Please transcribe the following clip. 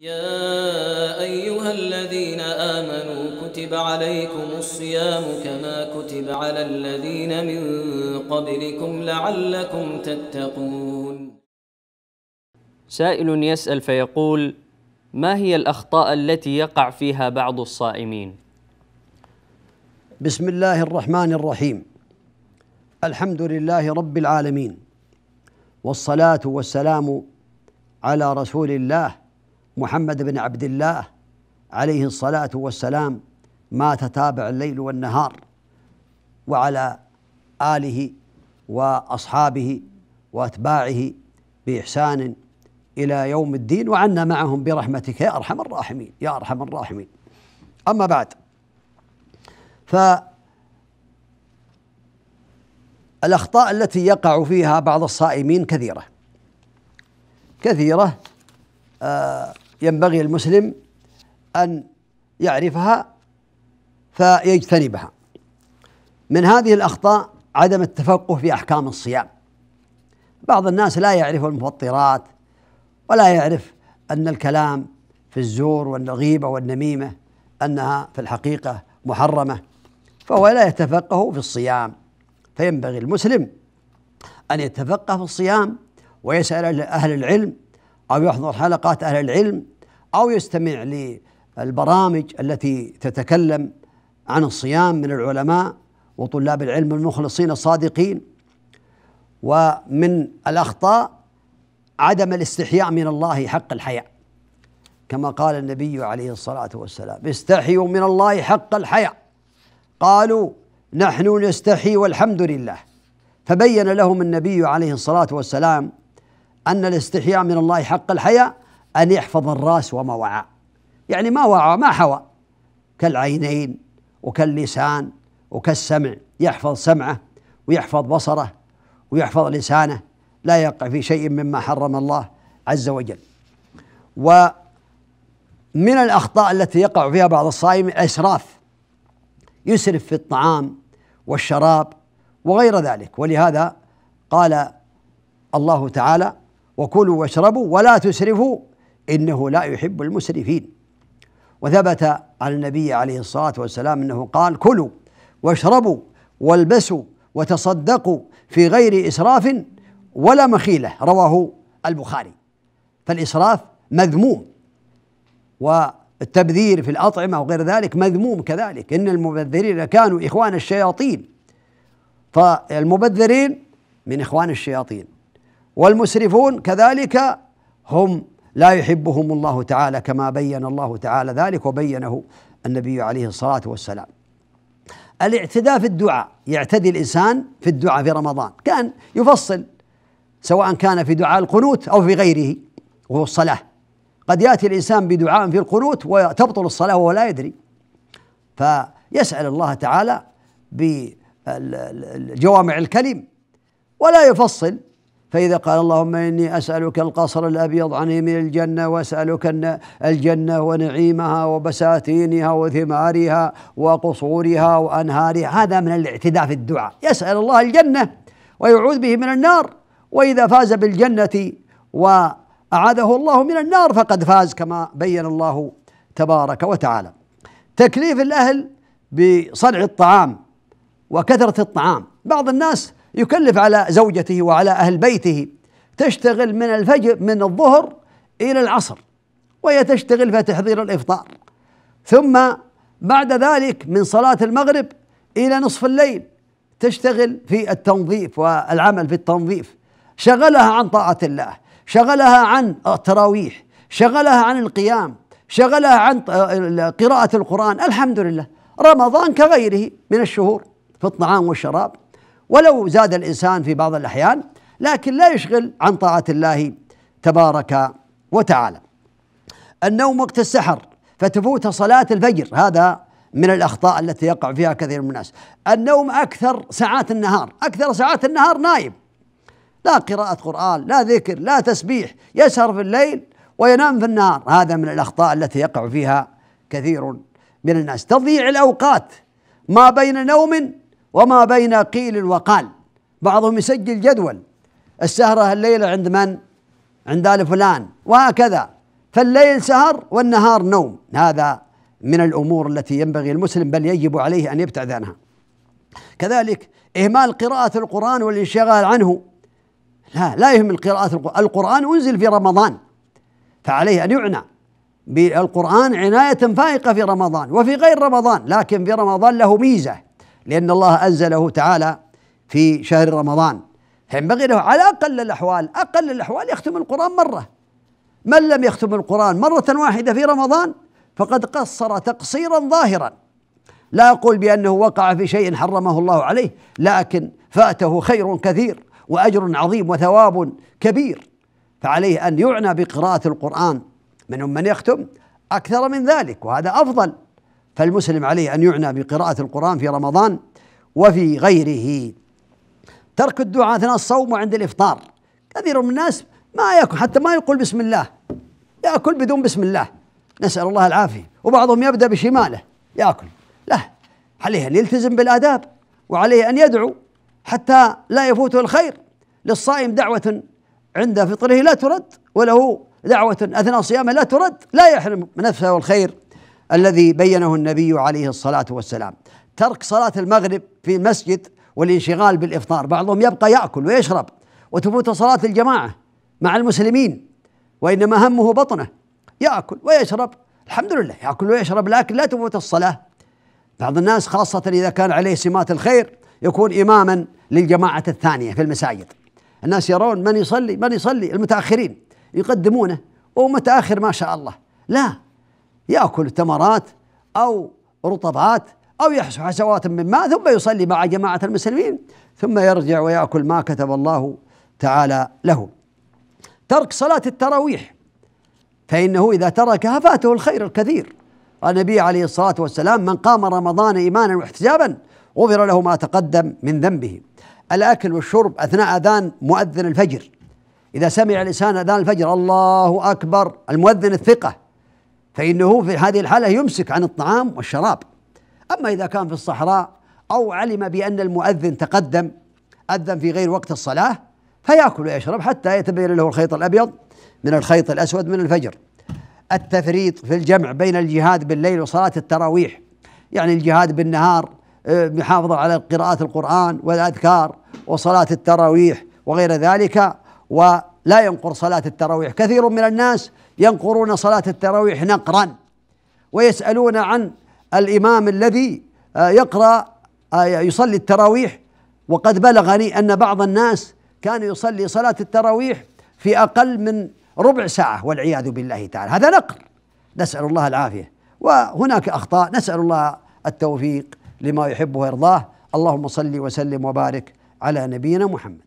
يا ايها الذين امنوا كتب عليكم الصيام كما كتب على الذين من قبلكم لعلكم تتقون سائل يسال فيقول ما هي الاخطاء التي يقع فيها بعض الصائمين بسم الله الرحمن الرحيم الحمد لله رب العالمين والصلاه والسلام على رسول الله محمد بن عبد الله عليه الصلاة والسلام ما تتابع الليل والنهار وعلى آله وأصحابه وأتباعه بإحسان إلى يوم الدين وعنا معهم برحمتك يا أرحم الراحمين يا أرحم الراحمين أما بعد ف الأخطاء التي يقع فيها بعض الصائمين كثيرة كثيرة آه ينبغي المسلم أن يعرفها فيجتنبها من هذه الأخطاء عدم التفقه في أحكام الصيام بعض الناس لا يعرف المفطرات ولا يعرف أن الكلام في الزور والنغيبة والنميمة أنها في الحقيقة محرمة فهو لا يتفقه في الصيام فينبغي المسلم أن يتفقه في الصيام ويسأل أهل العلم أو يحضر حلقات أهل العلم أو يستمع للبرامج التي تتكلم عن الصيام من العلماء وطلاب العلم المخلصين الصادقين ومن الأخطاء عدم الاستحياء من الله حق الحياء كما قال النبي عليه الصلاة والسلام استحيوا من الله حق الحياء قالوا نحن نستحي والحمد لله فبين لهم النبي عليه الصلاة والسلام أن الاستحياء من الله حق الحياء أن يحفظ الرأس وما وعى يعني ما وعى ما حوى كالعينين وكاللسان وكالسمع يحفظ سمعه ويحفظ بصره ويحفظ لسانه لا يقع في شيء مما حرم الله عز وجل ومن الأخطاء التي يقع فيها بعض الصائم إسراف يسرف في الطعام والشراب وغير ذلك ولهذا قال الله تعالى وكلوا واشربوا ولا تسرفوا انه لا يحب المسرفين وثبت عن النبي عليه الصلاه والسلام انه قال كلوا واشربوا والبسوا وتصدقوا في غير اسراف ولا مخيله رواه البخاري فالاسراف مذموم والتبذير في الاطعمه وغير ذلك مذموم كذلك ان المبذرين كانوا اخوان الشياطين فالمبذرين من اخوان الشياطين والمسرفون كذلك هم لا يحبهم الله تعالى كما بين الله تعالى ذلك وبينه النبي عليه الصلاه والسلام. الاعتداء في الدعاء يعتدي الانسان في الدعاء في رمضان كان يفصل سواء كان في دعاء القنوت او في غيره وهو الصلاه قد ياتي الانسان بدعاء في القنوت وتبطل الصلاه وهو لا يدري فيسال الله تعالى بجوامع الكلم ولا يفصل فإذا قال اللهم إني أسألك القصر الأبيض عن يمين الجنة وأسألك الجنة ونعيمها وبساتينها وثمارها وقصورها وأنهارها هذا من الاعتداء في الدعاء يسأل الله الجنة ويعوذ به من النار وإذا فاز بالجنة وأعاذه الله من النار فقد فاز كما بين الله تبارك وتعالى تكليف الأهل بصنع الطعام وكثرة الطعام بعض الناس يكلف على زوجته وعلى أهل بيته تشتغل من الفجر من الظهر إلى العصر وهي تشتغل في تحضير الإفطار ثم بعد ذلك من صلاة المغرب إلى نصف الليل تشتغل في التنظيف والعمل في التنظيف شغلها عن طاعة الله شغلها عن التراويح شغلها عن القيام شغلها عن قراءة القرآن الحمد لله رمضان كغيره من الشهور في الطعام والشراب ولو زاد الانسان في بعض الاحيان لكن لا يشغل عن طاعه الله تبارك وتعالى. النوم وقت السحر فتفوت صلاه الفجر هذا من الاخطاء التي يقع فيها كثير من الناس. النوم اكثر ساعات النهار، اكثر ساعات النهار نايم. لا قراءة قرآن، لا ذكر، لا تسبيح، يسهر في الليل وينام في النهار، هذا من الاخطاء التي يقع فيها كثير من الناس. تضييع الاوقات ما بين نوم وما بين قيل وقال بعضهم يسجل جدول السهرة الليلة عند من؟ عند آل فلان وهكذا فالليل سهر والنهار نوم هذا من الأمور التي ينبغي المسلم بل يجب عليه أن يبتعد عنها كذلك إهمال قراءة القرآن والانشغال عنه لا لا يهمل قراءة القرآن القرآن أنزل في رمضان فعليه أن يعنى بالقرآن عناية فائقة في رمضان وفي غير رمضان لكن في رمضان له ميزة لأن الله أنزله تعالى في شهر رمضان فينبغي له على أقل الأحوال أقل الأحوال يختم القرآن مرة من لم يختم القرآن مرة واحدة في رمضان فقد قصر تقصيرا ظاهرا لا أقول بأنه وقع في شيء حرمه الله عليه لكن فاته خير كثير وأجر عظيم وثواب كبير فعليه أن يعنى بقراءة القرآن منهم من يختم أكثر من ذلك وهذا أفضل فالمسلم عليه ان يعنى بقراءه القران في رمضان وفي غيره ترك الدعاء اثناء الصوم وعند الافطار كثير من الناس ما ياكل حتى ما يقول بسم الله ياكل بدون بسم الله نسال الله العافيه وبعضهم يبدا بشماله ياكل لا عليه ان يلتزم بالاداب وعليه ان يدعو حتى لا يفوته الخير للصائم دعوه عند فطره لا ترد وله دعوه اثناء صيامه لا ترد لا يحرم نفسه الخير الذي بينه النبي عليه الصلاه والسلام ترك صلاه المغرب في المسجد والانشغال بالافطار بعضهم يبقى ياكل ويشرب وتفوت صلاه الجماعه مع المسلمين وانما همه بطنه ياكل ويشرب الحمد لله ياكل ويشرب لكن لا تفوت الصلاه بعض الناس خاصه اذا كان عليه سمات الخير يكون اماما للجماعه الثانيه في المساجد الناس يرون من يصلي من يصلي المتاخرين يقدمونه وهو متاخر ما شاء الله لا ياكل تمرات او رطبات او يحسو حسوات من ماء ثم يصلي مع جماعه المسلمين ثم يرجع وياكل ما كتب الله تعالى له ترك صلاه التراويح فانه اذا تركها فاته الخير الكثير النبي عليه الصلاه والسلام من قام رمضان ايمانا واحتجابا غفر له ما تقدم من ذنبه الاكل والشرب اثناء اذان مؤذن الفجر اذا سمع الانسان اذان الفجر الله اكبر المؤذن الثقه فإنه في هذه الحالة يمسك عن الطعام والشراب أما إذا كان في الصحراء أو علم بأن المؤذن تقدم أذن في غير وقت الصلاة فيأكل ويشرب حتى يتبين له الخيط الأبيض من الخيط الأسود من الفجر التفريط في الجمع بين الجهاد بالليل وصلاة التراويح يعني الجهاد بالنهار محافظة آه، على قراءة القرآن والأذكار وصلاة التراويح وغير ذلك و لا ينقر صلاة التراويح كثير من الناس ينقرون صلاة التراويح نقرا ويسألون عن الإمام الذي آه، يقرأ آه، يصلي التراويح وقد بلغني أن بعض الناس كان يصلي صلاة التراويح في أقل من ربع ساعة والعياذ بالله تعالى هذا نقر نسأل الله العافية وهناك أخطاء نسأل الله التوفيق لما يحبه ويرضاه اللهم صل وسلم وبارك على نبينا محمد